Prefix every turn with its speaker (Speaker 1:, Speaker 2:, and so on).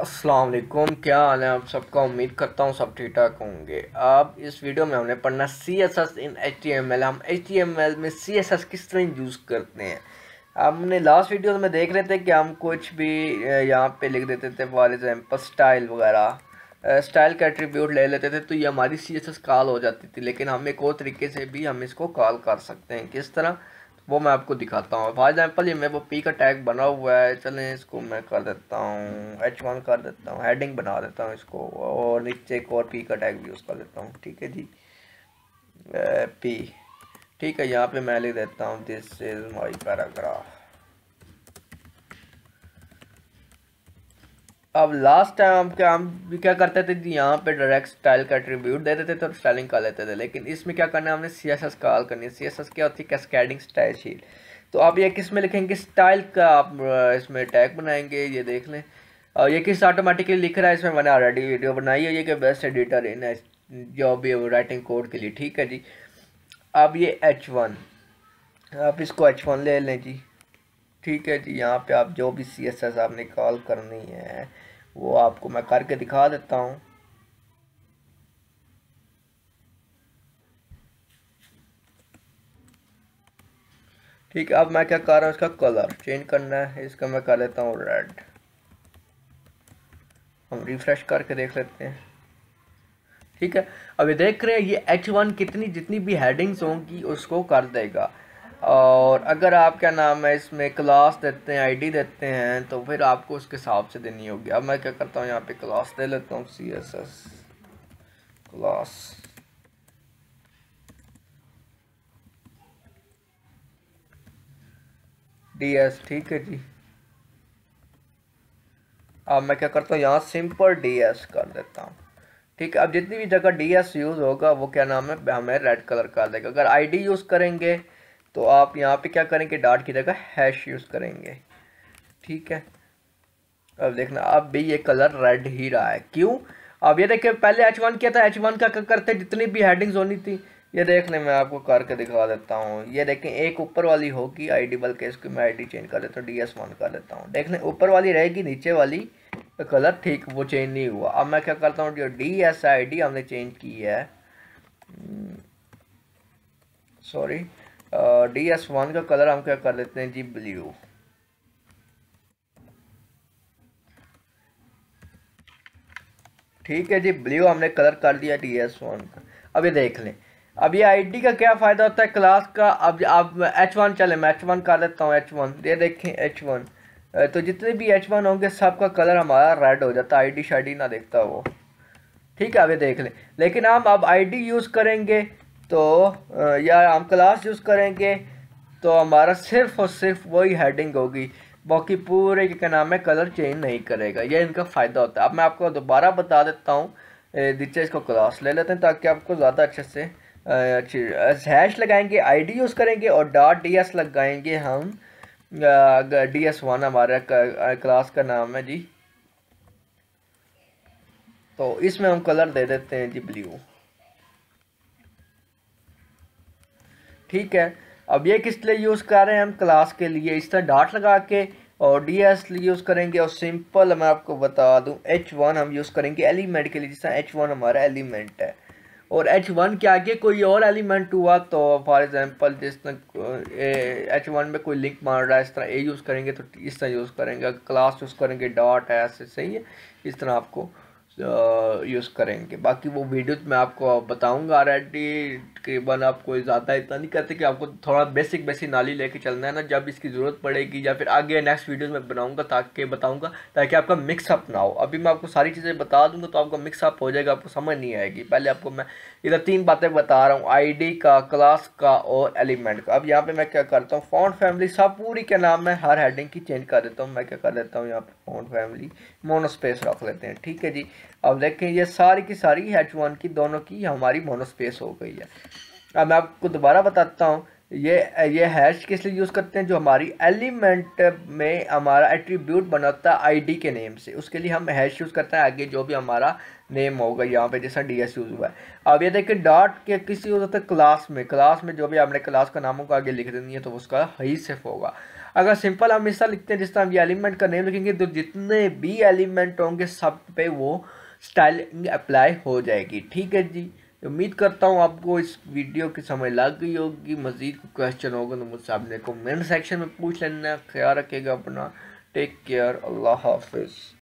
Speaker 1: अस्सलाम वालेकुम क्या हाल है आप सबका उम्मीद करता हूँ सब ठीक ठाक होंगे आप इस वीडियो में हमने पढ़ना C S S in H T M L हम एच टी एम एल में सी एस एस किस तरह यूज़ करते हैं हमने लास्ट वीडियो में देख रहे थे कि हम कुछ भी यहाँ पे लिख देते थे फॉर एग्ज़ाम्पल स्टाइल वगैरह स्टाइल का एट्रीब्यूट ले लेते थे तो ये हमारी सी एस एस कॉल हो जाती थी लेकिन हम एक और तरीके से भी हम इसको कॉल कर सकते हैं किस तरह वो मैं आपको दिखाता हूँ फॉर एग्ज़ाम्पल ये मेरे वो पी का टैग बना हुआ है चले इसको मैं कर देता हूँ एच वन कर देता हूँ हेडिंग बना देता हूँ इसको और नीचे एक और पी का टैग भी यूज़ कर देता हूँ ठीक है जी पी ठीक है यहाँ पे मैं लिख देता हूँ दिस इज़ माई पैराग्राफ अब लास्ट टाइम हम क्या हम क्या करते थे यहाँ पे डायरेक्ट स्टाइल का एट्रीब्यूट देते थे तो स्टाइलिंग कर लेते थे लेकिन इसमें क्या करना है हमने सी एस एस कॉल करनी है सी एस एस क्या होती है कैस्केडिंग स्टाइल शीट तो आप ये किस में लिखेंगे स्टाइल का आप इसमें टैग बनाएंगे ये देख लें और ये किस ऑटोमेटिकली लिख रहा है इसमें मैंने ऑलरेडी वीडियो बनाई है ये कि बेस्ट एडिटर इन जो भी राइटिंग कोड के लिए ठीक है जी अब ये एच वन आप इसको एच वन ले लें जी ठीक है जी यहाँ पे आप जो भी सी एस एस आपने कॉल करनी है वो आपको मैं करके दिखा देता हूँ ठीक है अब मैं क्या कर रहा हूँ इसका कलर चेंज करना है इसका मैं कर लेता हूँ रेड हम रिफ्रेश करके देख लेते हैं ठीक है अब ये देख रहे हैं ये H1 कितनी जितनी भी हेडिंग्स होंगी उसको कर देगा और अगर आप क्या नाम है इसमें क्लास देते हैं आईडी देते हैं तो फिर आपको उसके हिसाब से देनी होगी अब मैं क्या करता हूँ यहाँ पे क्लास दे लेता हूँ C S S class D S ठीक है जी अब मैं क्या करता हूँ यहाँ सिंपल डी एस कर देता हूँ ठीक है अब जितनी भी जगह डी एस यूज़ होगा वो क्या नाम है हमें रेड कलर कर देगा अगर आई डी यूज़ करेंगे तो आप यहाँ पे क्या करेंगे डॉट की जगह हैश यूज़ करेंगे ठीक है अब देखना अब भी ये कलर रेड ही रहा है क्यों अब ये देखिए पहले एच वन किया था एच वन का क्या करते जितनी भी हेडिंग्स होनी थी ये देखने मैं आपको करके दिखा देता हूँ ये देखें एक ऊपर वाली होगी आई डी बल्कि इसकी मैं आई डी चेंज कर देता हूँ डी एस वन कर देता हूँ देखने ऊपर वाली रहेगी नीचे वाली कलर ठीक वो चेंज नहीं हुआ अब मैं क्या करता हूँ जो डी एस आई डी हमने चेंज की है sorry hmm, D S one का कलर हम क्या कर लेते हैं जी ब्लू ठीक है जी ब्लू हमने कलर कर दिया डी एस वन का अब ये देख लें अब ये आईडी का क्या फ़ायदा होता है क्लास का अब आप एच वन चले मैं एच वन कर लेता हूँ एच वन ये देखें एच वन तो जितने भी एच वन होंगे सब का कलर हमारा रेड हो जाता है आईडी शाईडी ना देखता वो ठीक है अभी देख लें लेकिन हम अब आईडी यूज़ करेंगे तो या हम क्लास यूज़ करेंगे तो हमारा सिर्फ और सिर्फ वही हेडिंग होगी बाकी पूरे नाम है कलर चेंज नहीं करेगा ये इनका फ़ायदा होता है अब मैं आपको दोबारा बता देता हूँ नीचे इसको क्लास ले लेते हैं ताकि आपको ज़्यादा अच्छे से अच्छी हैश लगाएंगे आईडी यूज़ करेंगे और डॉट डी एस लगाएंगे हम डी एस वन हमारा क्लास का नाम है जी तो इसमें हम कलर दे देते हैं जी ब्लू ठीक है अब ये किस लिए यूज़ कर रहे हैं हम क्लास के लिए इस तरह डाट लगा के और डी एस यूज़ करेंगे और सिंपल मैं आपको बता दूं एच वन हम यूज़ करेंगे एलिमेंट के लिए जिस तरह एच वन हमारा एलिमेंट है और एच वन के आगे कोई और एलिमेंट हुआ तो फॉर एग्जांपल जिस तरह एच वन में कोई लिंक मार रहा है इस तरह ए यूज़ करेंगे तो इस तरह यूज़ करेंगे क्लास यूज़ करेंगे डॉट है ऐसे सही है इस तरह आपको यूज़ करेंगे बाकी वो वीडियो तो मैं आपको बताऊँगा रेडी तकरीबन आप आपको ज़्यादा इतना नहीं करते कि आपको थोड़ा बेसिक बेसिक नाली लेके चलना है ना जब इसकी ज़रूरत पड़ेगी या फिर आगे नेक्स्ट वीडियोस में बनाऊंगा ताकि बताऊंगा ताकि आपका मिक्सअप ना हो अभी मैं आपको सारी चीज़ें बता दूंगा तो आपका मिक्सअप हो जाएगा आपको समझ नहीं आएगी पहले आपको मैं इधर तीन बातें बता रहा हूँ आई का क्लास का और एलिमेंट का अब यहाँ पर मैं क्या करता हूँ फॉन्ट फैमिली सब पूरी के नाम में हर हेडिंग की चेंज कर देता हूँ मैं क्या कर देता हूँ यहाँ पर फॉन्ट फैमिली मोनोस्पेस रख लेते हैं ठीक है जी अब देखें ये सारी की सारी एच वन की दोनों की हमारी मोनोस्पेस हो गई है अब मैं आपको दोबारा बताता हूँ ये ये हैश किस लिए यूज़ करते हैं जो हमारी एलिमेंट में हमारा एट्रीब्यूट बनाता है आईडी के नेम से उसके लिए हम हैश यूज़ करते हैं आगे जो भी हमारा नेम होगा यहाँ पे जैसा डी एस यूज़ हुआ है अब ये देखिए डॉट के किसी यूज़ होता है क्लास में क्लास में जो भी हमने क्लास का नामों को आगे लिख देनी है तो उसका ही सिर्फ होगा अगर सिंपल हम इस लिखते हैं जिस तरह हम ये एलिमेंट का नेम लिखेंगे तो जितने भी एलिमेंट होंगे सब पे वो स्टाइलिंग अप्लाई हो जाएगी ठीक है जी उम्मीद करता हूँ आपको इस वीडियो की समय लग गई होगी मज़ीद क्वेश्चन होगा तो मुझसे आपने कमेंट सेक्शन में पूछ लेना ख्याल रखेगा अपना टेक केयर अल्लाह हाफिज़